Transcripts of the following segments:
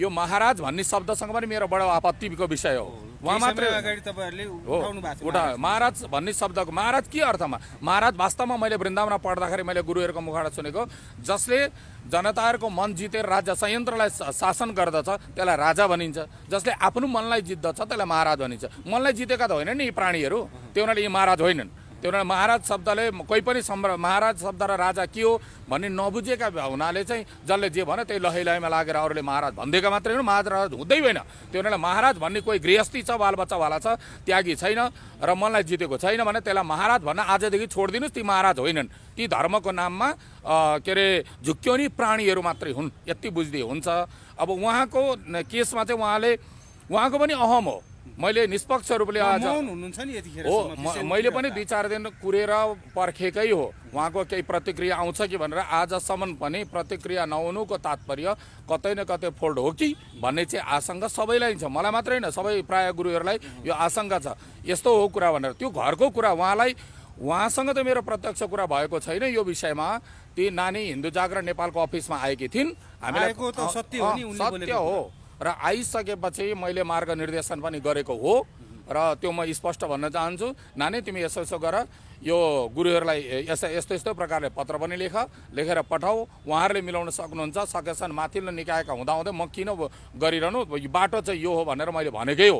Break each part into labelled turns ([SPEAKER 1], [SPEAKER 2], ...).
[SPEAKER 1] यो महाराज भन्ने शब्दसँग पनि मेरो बडो आपत्तिको विषय हो उहाँ मात्रै उठा महाराज भन्ने शब्दको महाराज के अर्थमा महाराज वास्तवमा मैले वृन्दावन पढ्दाखेरि मैले गुरुहरूको मुखबाट सुनेको जसले जनताहरूको मन जितेर राज्य संयन्त्रलाई शासन गर्दछ त्यसलाई राजा भनिन्छ जसले आफ्नो मनलाई जित्दछ त्यसलाई महाराज भनिन्छ मनलाई जितेका त होइनन् नि यी प्राणीहरू त्यो उनीहरूले यी महाराज होइनन् त्यो महाराज शब्दले कोही पनि सम्र महाराज शब्द र राजा के हो भन्ने नबुझेका हुनाले चाहिँ जसले जे भन त्यही लहैमा लागेर अरूले महाराज भनिदिएका मात्रै होइन महाराज हुँदै होइन त्यो भएर महाराज भन्ने कोही गृहस्थी छ बालबच्चावाला छ त्यागी छैन र मनलाई जितेको छैन भने त्यसलाई महाराज भन्न आजदेखि छोडिदिनुहोस् ती महाराज होइनन् ती धर्मको नाममा के अरे झुक्क्यौनी प्राणीहरू मात्रै हुन् यति बुझिदिए हुन्छ अब उहाँको केसमा चाहिँ उहाँले उहाँको पनि अहम हो मैले निष्पक्ष रूपले आज
[SPEAKER 2] हो मैले
[SPEAKER 1] पनि दुई चार दिन कुरेर पर्खेकै हो उहाँको केही प्रतिक्रिया आउँछ कि भनेर आजसम्म पनि प्रतिक्रिया नहुनुको तात्पर्य कतै न कतै फोल्ड हो कि भन्ने चाहिँ आशङ्का सबैलाई छ मलाई मात्रै होइन सबै प्राय गुरुहरूलाई यो आशंका छ यस्तो हो कुरा भनेर त्यो घरको कुरा उहाँलाई उहाँसँग त मेरो प्रत्यक्ष कुरा भएको छैन यो विषयमा ती नानी हिन्दू जागरण नेपालको अफिसमा आएकी थिइन् हामीलाई सत्य हो र आइसकेपछि मैले मार्ग निर्देशन पनि गरेको हो र त्यो म स्पष्ट भन्न चाहन्छु नानी तिमी यसो यसो गर यो गुरुहरूलाई यस्ता यस्तो यस्तो प्रकारले पत्र पनि लेख लेखेर पठाऊ उहाँहरूले मिलाउन सक्नुहुन्छ सकेसन माथिल्लो निकायका हुँदाहुँदै म किन गरिरहनु बाटो चाहिँ यो हो भनेर मैले भनेकै हो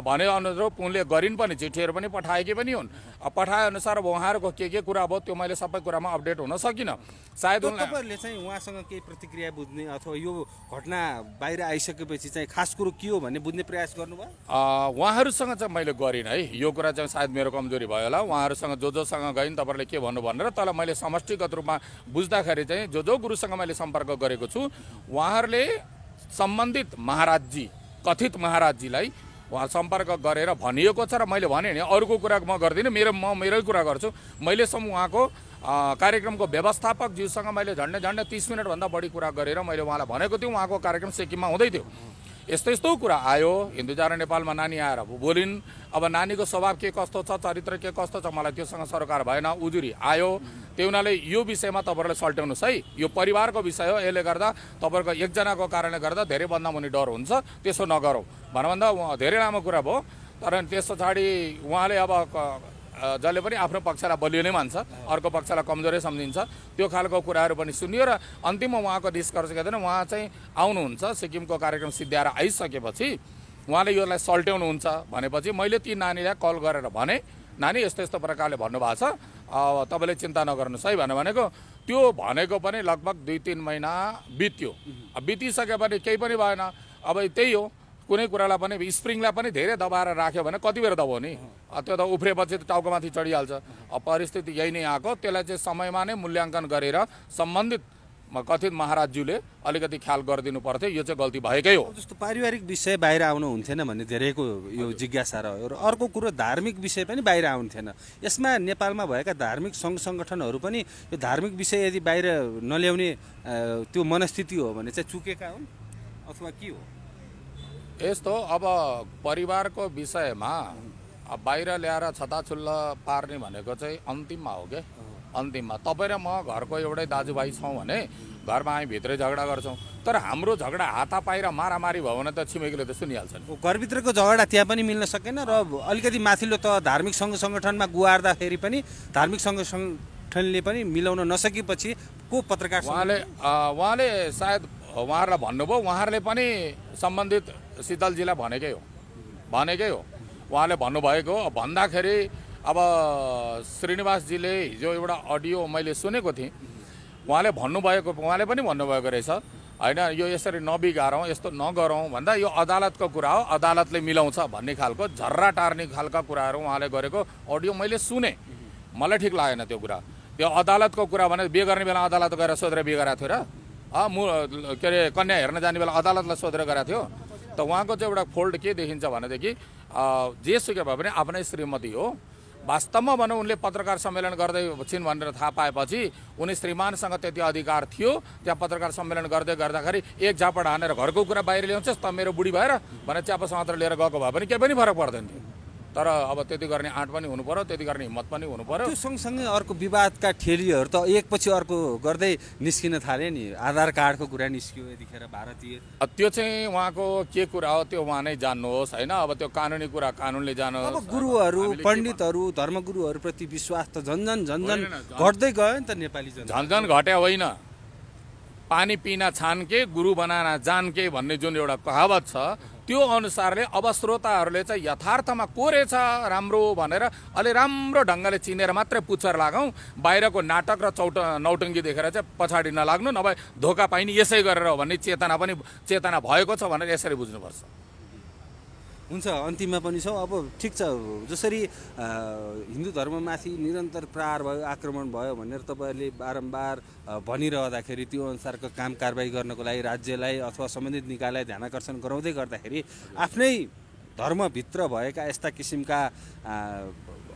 [SPEAKER 1] अब अनुरूप उनले गरिन् पनि चिठीहरू पनि पठाएकै पनि हुन् अब पठाएअनुसार अब उहाँहरूको के के कुरा भयो त्यो मैले सबै कुरामा अपडेट हुन सकिनँ सायद तपाईँहरूले
[SPEAKER 2] चाहिँ उहाँसँग केही प्रतिक्रिया बुझ्ने अथवा यो घटना
[SPEAKER 1] बाहिर आइसकेपछि चाहिँ खास कुरो के हो भन्ने बुझ्ने प्रयास गर्नुभयो उहाँहरूसँग चाहिँ मैले गरिनँ है यो कुरा चाहिँ सायद मेरो कमजोरी भयो होला उहाँहरूसँग जो जोसँग गएँ तपाईँले के भन्नु भनेर तर मैले समष्टिगत रूपमा बुझ्दाखेरि चाहिँ जो जो गुरुसँग मैले सम्पर्क गरेको छु उहाँहरूले सम्बन्धित महाराजजी कथित महाराजजीलाई उहाँ सम्पर्क गरेर भनिएको छ र मैले भने नि अरूको कुरा म गर्दिनँ मेरो म मेरै कुरा गर्छु मैलेसम्म उहाँको कार्यक्रमको व्यवस्थापकज्यूसँग मैले झन्डै झन्डै तिस मिनटभन्दा बढी कुरा गरेर मैले उहाँलाई भनेको थिएँ उहाँको कार्यक्रम सिक्किममा हुँदै थियो यस्तो यस्तो कुरा आयो हिन्दूजारा नेपालमा नानी आएर बोलिन् अब नानीको स्वभाव के कस्तो छ चरित्र के कस्तो छ मलाई त्योसँग सरकार भएन उजुरी आयो त्यो हुनाले यो विषयमा तपाईँहरूले सल्ट्याउनुहोस् है यो परिवारको विषय हो यसले गर्दा तपाईँहरूको एकजनाको कारणले गर्दा धेरै बदनाम हुने डर हुन्छ त्यसो नगरौँ भनभन्दा धेरै लामो कुरा भयो तर त्यस पछाडि उहाँले अब जसले पनि आफ्नो पक्षलाई बलियो नै मान्छ अर्को पक्षलाई कमजोरै सम्झिन्छ त्यो खालको कुराहरू पनि सुनियो र अन्तिममा उहाँको निष्कर्ष के भने उहाँ चाहिँ आउनुहुन्छ सिक्किमको कार्यक्रम सिद्ध्याएर आइसकेपछि उहाँले यसलाई सल्ट्याउनुहुन्छ भनेपछि मैले ती नानीलाई कल गरेर भने नानी यस्तो यस्तो प्रकारले भन्नुभएको छ तपाईँले चिन्ता नगर्नुहोस् है भनेर भनेको त्यो भनेको पनि लगभग दुई तिन महिना बित्यो बितिसकेपछि केही पनि भएन अब त्यही हो कुनै कुरालाई पनि स्प्रिङलाई पनि धेरै दबाएर राख्यो भने कति बेर दबाउने त्यो त उफ्रेपछि त टाउकोमाथि चढिहाल्छ परिस्थिति यही नै आएको त्यसलाई चाहिँ समयमा नै मूल्याङ्कन गरेर सम्बन्धित कथित महाराजज्यूले अलिकति ख्याल गरिदिनु पर्थ्यो यो चाहिँ गल्ती भएकै हो
[SPEAKER 2] जस्तो पारिवारिक विषय बाहिर आउनु हुन्थेन भन्ने धेरैको यो जिज्ञासा रह्यो र अर्को कुरो धार्मिक विषय पनि बाहिर थिएन यसमा नेपालमा भएका धार्मिक सङ्घ सङ्गठनहरू पनि यो धार्मिक विषय यदि बाहिर नल्याउने त्यो मनस्थिति हो भने चाहिँ चुकेका हुन्
[SPEAKER 1] अथवा के हो यस्तो अब परिवारको विषयमा बाहिर ल्याएर छताछुल्ला पार्ने भनेको चाहिँ अन्तिममा हो क्या अन्तिममा तपाईँ र म घरको एउटै दाजुभाइ छौँ भने घरमा हामी भित्रै झगडा गर्छौँ तर हाम्रो झगडा हाता पाएर मारामारी भयो भने त छिमेकीले त सुनिहाल्छ नि
[SPEAKER 2] घरभित्रको झगडा त्यहाँ पनि मिल्न सकेन र अलिकति माथिल्लो त धार्मिक सङ्घ सङ्गठनमा गुहार्दाखेरि पनि धार्मिक सङ्घ सङ्गठनले पनि मिलाउन
[SPEAKER 1] नसकेपछि को पत्रकार उहाँले उहाँले सायद उहाँहरूलाई भन्नुभयो उहाँहरूले पनि सम्बन्धित शीतलजीलाई भनेकै हो भनेकै हो उहाँले भन्नुभएको भन्दाखेरि अब श्रीनिवासजीले हिजो एउटा अडियो मैले सुनेको थिएँ उहाँले भन्नुभएको उहाँले पनि भन्नुभएको रहेछ होइन यो यसरी नबिगारौँ यस्तो नगरौँ भन्दा यो अदालतको कुरा हो अदालतले मिलाउँछ भन्ने खालको झर्रा टार्ने खालका कुराहरू उहाँले गरेको अडियो मैले सुने मलाई ठिक लागेन त्यो कुरा त्यो अदालतको कुरा भने बिहे गर्ने बेला अदालत गएर सोधेर बिहे गराएको थियो र मु के अरे कन्या हेर्न जाने बेला अदालतलाई सोधेर गराएको थियो त उहाँको चाहिँ एउटा फोल्ड के देखिन्छ भनेदेखि जेसुकै भए पनि आफ्नै श्रीमती हो वास्तवमा भनौँ उनले पत्रकार सम्मेलन गर्दै छिन् भनेर थाहा पाएपछि उनी श्रीमानसँग त्यति अधिकार थियो त्यहाँ पत्रकार सम्मेलन गर्दै गर्दाखेरि एक झापड हानेर घरको कुरा बाहिर ल्याउँछस् त मेरो बुढी भएर भनेर च्यापा समातेर लिएर गएको भए पनि केही पनि फरक पर्दैन थियो तर अब त्यति गर्ने आँट पनि हुनु पऱ्यो त्यति गर्ने हिम्मत पनि हुनु
[SPEAKER 2] पऱ्यो त्यो सँगसँगै अर्को विवादका ठेलीहरू त
[SPEAKER 1] एकपछि अर्को गर्दै निस्किन थाले नि आधार कार्डको कुरा निस्कियो
[SPEAKER 2] यतिखेर भारतीय
[SPEAKER 1] त्यो चाहिँ उहाँको के कुरा हो त्यो उहाँ नै जान्नुहोस् होइन अब त्यो कानुनी कुरा कानुनले जानु गुरुहरू
[SPEAKER 2] पण्डितहरू धर्मगुरुहरूप्रति विश्वास त झन्झन झन्झन घट्दै गयो नि त नेपाली
[SPEAKER 1] झन्झन घट्या होइन पानी पिना छान गुरु बनाना जान भन्ने जुन एउटा कहावत छ त्यो अनुसारले अब श्रोताहरूले चाहिँ यथार्थमा को रहेछ राम्रो भनेर अलि राम्रो ढङ्गले चिनेर मात्रै पुच्छर लागौँ बाहिरको नाटक र चौट नौटङ्गी देखेर चाहिँ पछाडि नलाग्नु नभए धोका पाइने यसै गरेर हो भन्ने चेतना पनि चेतना भएको छ भनेर यसरी बुझ्नुपर्छ
[SPEAKER 2] हुन्छ अन्तिममा पनि छौँ अब ठिक छ जसरी हिन्दू धर्ममाथि निरन्तर प्रहार भयो आक्रमण भयो भनेर तपाईँहरूले बारम्बार भनिरहँदाखेरि त्यो अनुसारको काम कारवाही गर्नको लागि राज्यलाई अथवा सम्बन्धित निकायलाई ध्यान आकर्षण गराउँदै गर्दाखेरि आफ्नै धर्मभित्र भएका यस्ता किसिमका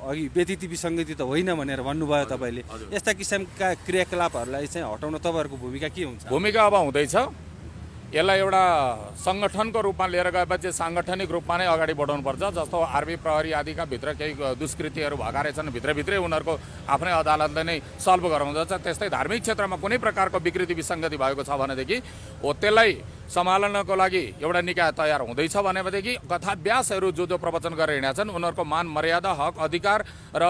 [SPEAKER 2] अघि व्यतिथि विसङ्गति त होइन भनेर भन्नुभयो तपाईँले यस्ता किसिमका
[SPEAKER 1] क्रियाकलापहरूलाई चाहिँ हटाउन तपाईँहरूको भूमिका के हुन्छ भूमिका अब हुँदैछ यसलाई एउटा सङ्गठनको रूपमा लिएर गएपछि साङ्गठनिक रूपमा नै अगाडि पर्छ जस्तो आर्मी प्रहरी आदिका भित्र केही दुष्कृतिहरू भएका रहेछन् भित्रभित्रै उनीहरूको आफ्नै अदालतले नै सल्भ गराउँदछ त्यस्तै धार्मिक क्षेत्रमा कुनै प्रकारको विकृति विसङ्गति भएको छ भनेदेखि हो त्यसलाई सम्हाल्नको लागि एउटा निकाय तयार हुँदैछ भनेदेखि कथा व्यासहरू जो जो प्रवचन गरेर हिँडेका छन् उनीहरूको मान मर्यादा हक अधिकार र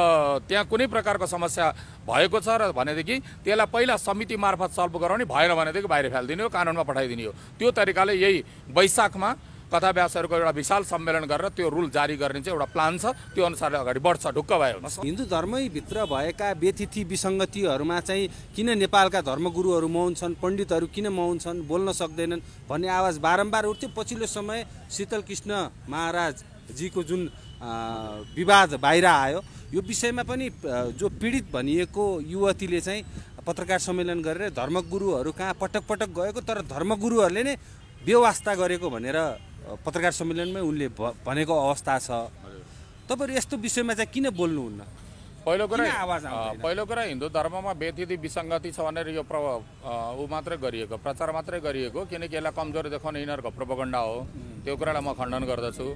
[SPEAKER 1] त्यहाँ कुनै प्रकारको समस्या भएको छ र भनेदेखि त्यसलाई पहिला समिति मार्फत सल्भ गराउने भएन भनेदेखि बाहिर फालिदिने हो कानुनमा पठाइदिने हो त्यो तरिकाले यही वैशाखमा कथाव्यासहरूको एउटा विशाल सम्मेलन गरेर त्यो रुल जारी गर्ने चाहिँ एउटा प्लान छ त्यो अनुसारले अगाडि बढ्छ ढुक्क भयो हिन्दू धर्मै भित्र भएका व्यतिथि विसङ्गतिहरूमा चाहिँ
[SPEAKER 2] किन नेपालका धर्मगुरुहरू मौन छन् पण्डितहरू किन मौन छन् बोल्न सक्दैनन् भन्ने आवाज बारम्बार उठ्थ्यो पछिल्लो समय शीतल कृष्ण महाराजजीको जुन विवाद बाहिर आयो यो विषयमा पनि जो पीडित भनिएको युवतीले चाहिँ पत्रकार सम्मेलन गरेर धर्मगुरुहरू कहाँ पटक पटक गएको तर धर्मगुरुहरूले नै व्यवस्था गरेको भनेर पत्रकार सम्मेलनमै उनले भनेको अवस्था छ तपाईँहरू यस्तो विषयमा चाहिँ किन बोल्नुहुन्न
[SPEAKER 1] पहिलो कुरा पहिलो कुरा हिन्दू धर्ममा व्यतिथि विसङ्गति छ भनेर यो प्रभाव ऊ मात्रै गरिएको प्रचार मात्रै गरिएको किनकि यसलाई कमजोर देखाउने यिनीहरूको प्रोपगण्डा हो त्यो कुरालाई म खण्डन गर्दछु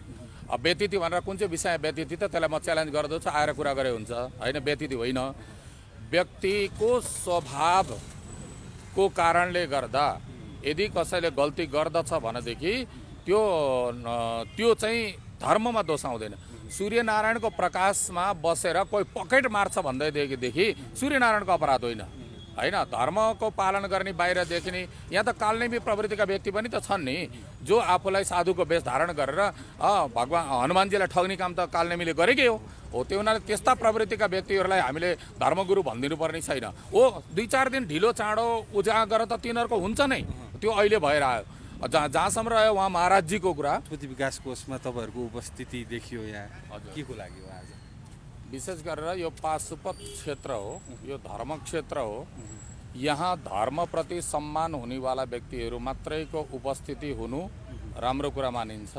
[SPEAKER 1] अब व्यतिथि भनेर कुन चाहिँ विषय व्यतिथि त त्यसलाई म च्यालेन्ज गर्दछु आएर कुरा गरे हुन्छ होइन व्यतिथि होइन व्यक्तिको स्वभावको कारणले गर्दा यदि कसैले गल्ती गर्दछ भनेदेखि त्यो त्यो चाहिँ धर्ममा दोष आउँदैन सूर्यनारायणको प्रकाशमा बसेर कोही पकेट मार्छ भन्दैदेखिदेखि सूर्यनारायणको अपराध होइन होइन धर्मको पालन गर्ने बाहिर देख्ने यहाँ त कालनेमी प्रवृत्तिका व्यक्ति पनि त छन् नि जो आफूलाई साधुको वेश धारण गरेर भगवान् हनुमानजीलाई ठग्ने काम त कालनेमीले गरेकै हो हो त्यो हुनाले त्यस्ता प्रवृत्तिका व्यक्तिहरूलाई हामीले धर्मगुरु भनिदिनु पर्ने छैन हो दुई चार दिन ढिलो चाँडो उजागर त तिनीहरूको हुन्छ नै त्यो अहिले भएर आयो जहाँ जहाँसम्म रह्यो उहाँ महाराजजीको कुरा संस्कृति विकास कोषमा तपाईँहरूको उपस्थिति देखियो यहाँ के को लागि आज विशेष गरेर यो पाशुपत क्षेत्र हो यो धर्म क्षेत्र हो यहाँ धर्मप्रति सम्मान हुनेवाला व्यक्तिहरू मात्रैको उपस्थिति हुनु राम्रो कुरा मानिन्छ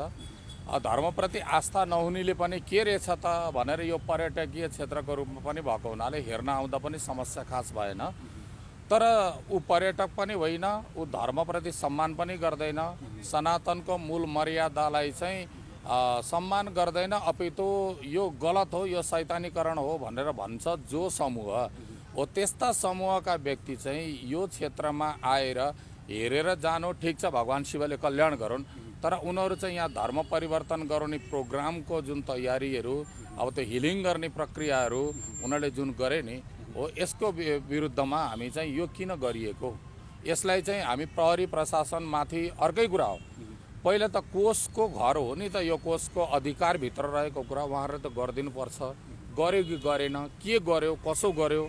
[SPEAKER 1] धर्मप्रति आस्था नहुनेले पनि के रहेछ त भनेर यो पर्यटकीय क्षेत्रको रूपमा पनि भएको हुनाले हेर्न आउँदा पनि समस्या खास भएन तर ऊ पर्यटक पनि होइन ऊ धर्मप्रति सम्मान पनि गर्दैन सनातनको मूल मर्यादालाई चाहिँ सम्मान गर्दैन अपितु यो गलत हो यो शैतानीकरण हो भनेर भन्छ जो समूह हो त्यस्ता समूहका व्यक्ति चाहिँ यो क्षेत्रमा आएर हेरेर जानु ठिक छ भगवान् शिवले कल्याण गरून् तर उनीहरू चाहिँ यहाँ धर्म परिवर्तन गराउने प्रोग्रामको जुन तयारीहरू अब त्यो हिलिङ गर्ने प्रक्रियाहरू उनीहरूले जुन गरे नि हो यसको विरुद्धमा हामी चाहिँ यो किन गरिएको यसलाई चाहिँ हामी प्रहरी प्रशासनमाथि अर्कै कुरा हो पहिला त कोषको घर हो नि त यो कोषको अधिकारभित्र रहेको कुरा उहाँहरूले त गरिदिनुपर्छ गर्यो कि गरेन के गर्यो कसो गर्यो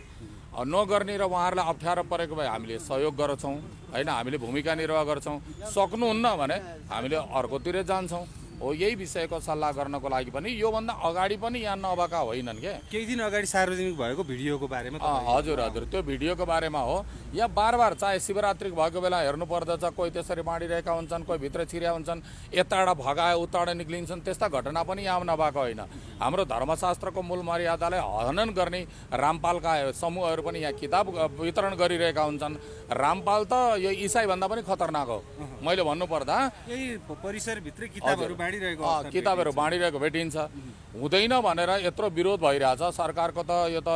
[SPEAKER 1] नगर्ने र उहाँहरूलाई अप्ठ्यारो परेको भए हामीले सहयोग गर्छौँ होइन हामीले भूमिका निर्वाह गर्छौँ सक्नुहुन्न भने हामीले अर्कोतिर जान्छौँ हो यही विषयको सल्लाह गर्नको लागि पनि योभन्दा अगाडि पनि यहाँ नभएका होइनन् क्या केही दिन अगाडि सार्वजनिक भएको भिडियोको बारेमा हजुर हजुर त्यो भिडियोको बारेमा हो यहाँ बार बार चाहे शिवरात्रि भएको बेला हेर्नु हेर्नुपर्दछ कोही त्यसरी बाँडिरहेका हुन्छन् कोही भित्र छिर्या हुन्छन् यताबाट भगायो उताबाट निक्लिन्छन् त्यस्ता घटना पनि यहाँ नभएको होइन हाम्रो धर्मशास्त्रको मूल मर्यादालाई हनन गर्ने रामपालका समूहहरू पनि यहाँ किताब वितरण गरिरहेका हुन्छन् रामपाल त यो इसाईभन्दा पनि खतरनाक हो मैले भन्नुपर्दा
[SPEAKER 2] परिसरभित्रै किताबहरू
[SPEAKER 1] किताबहरू बाँडिरहेको भेटिन्छ हुँदैन भनेर यत्रो विरोध भइरहेछ सरकारको त यो त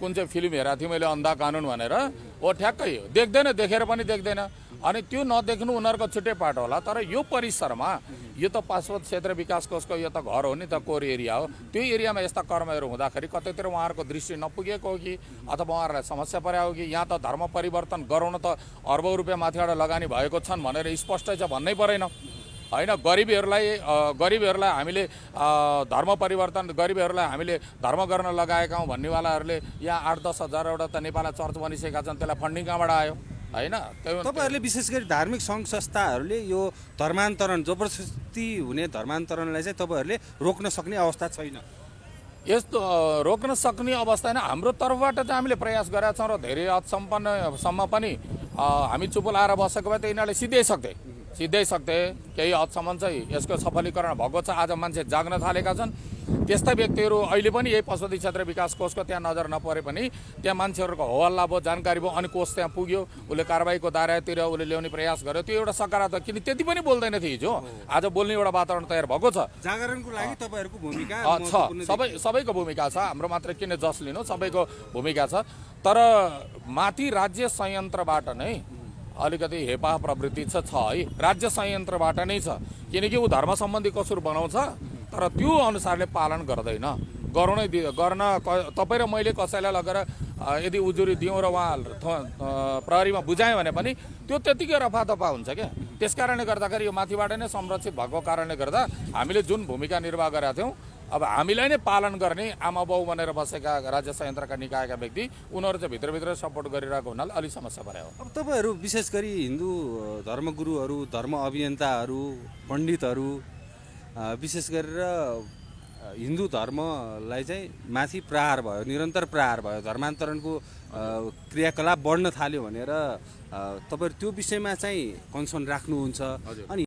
[SPEAKER 1] कुन चाहिँ फिल्म हेरेको थिएँ मैले अन्धा कानुन भनेर हो ठ्याक्कै हो देख्दैन देखेर पनि देख्दैन अनि त्यो नदेख्नु उनीहरूको छुट्टै पाठ होला तर यो परिसरमा यो त पाश्वत क्षेत्र विकास कोषको यो त घर हो नि त कोर एरिया हो त्यो एरियामा यस्ता कर्महरू हुँदाखेरि कतैतिर उहाँहरूको दृष्टि नपुगेको हो कि अथवा उहाँहरूलाई समस्या पर्या हो कि यहाँ त धर्म परिवर्तन गराउन त अर्बौँ रुपियाँ माथिबाट लगानी भएको छन् भनेर स्पष्ट छ भन्नै परेन होइन गरिबीहरूलाई गरिबीहरूलाई हामीले धर्म परिवर्तन गरिबीहरूलाई हामीले धर्म गर्न लगाएका हौँ भन्नेवालाहरूले यहाँ आठ दस हजारवटा त नेपाल चर्च बनिसकेका छन् त्यसलाई फन्डिङ कहाँबाट आयो होइन तपाईँहरूले
[SPEAKER 2] विशेष गरी धार्मिक सङ्घ संस्थाहरूले यो धर्मान्तरण जबरजस्ती हुने धर्मान्तरणलाई चाहिँ तपाईँहरूले रोक्न सक्ने अवस्था छैन
[SPEAKER 1] यस्तो रोक्न सक्ने अवस्था होइन हाम्रो तर्फबाट चाहिँ हामीले प्रयास गरेका छौँ र धेरै हदसम्म सम्म पनि हामी चुप लाएर बसेको भए त यिनीहरूले सिधै सक्थे सिधै सक्थे केही हदसम्म चाहिँ यसको सफलीकरण भएको छ आज मान्छे जाग्न थालेका छन् त्यस्ता व्यक्तिहरू अहिले पनि यही पशुपति क्षेत्र विकास कोषको त्यहाँ नजर नपरे पनि त्यहाँ मान्छेहरूको हल्ला भयो जानकारी भयो अनि कोष त्यहाँ पुग्यो उसले कारवाहीको दायरातिर उसले ल्याउने प्रयास गर्यो त्यो एउटा सकारात्मक किन त्यति पनि बोल्दैन थियो हिजो आज बोल्ने एउटा वातावरण तयार भएको छ जागरणको लागि तपाईँहरूको भूमिका छ सबै सबैको भूमिका छ हाम्रो मात्र किन जस लिनु सबैको भूमिका छ तर माथि राज्य संयन्त्रबाट नै अलिकति हेपा प्रवृत्ति छ छ है राज्य संयन्त्रबाट नै छ किनकि ऊ धर्म सम्बन्धी कसुर बनाउँछ तर त्यो अनुसारले पालन गर्दैन गराउनै दि गर्न तपाईँ र मैले कसैलाई लगेर यदि उजुरी दियौँ र उहाँ प्रहरीमा बुझायौँ भने पनि त्यो त्यतिकै रफादफा हुन्छ क्या त्यस कारणले गर्दाखेरि यो माथिबाट नै संरक्षित भएको कारणले गर्दा हामीले जुन भूमिका निर्वाह गरेका थियौँ अब हामीलाई नै पालन गर्ने आमा बाउ बनेर बसेका राज्य संयन्त्रका निकायका व्यक्ति उनीहरू चाहिँ भित्रभित्र सपोर्ट गरिरहेको हुनाले अलिक समस्या भयो
[SPEAKER 2] अब तपाईँहरू विशेष गरी हिन्दू धर्मगुरुहरू धर्म अभियन्ताहरू पण्डितहरू विशेष गरेर हिन्दू धर्मलाई चाहिँ माथि प्रहार भयो निरन्तर प्रहार भयो धर्मान्तरणको क्रियाकलाप बढ्न थाल्यो भनेर तपाईँहरू त्यो विषयमा चाहिँ कन्सर्न राख्नुहुन्छ अनि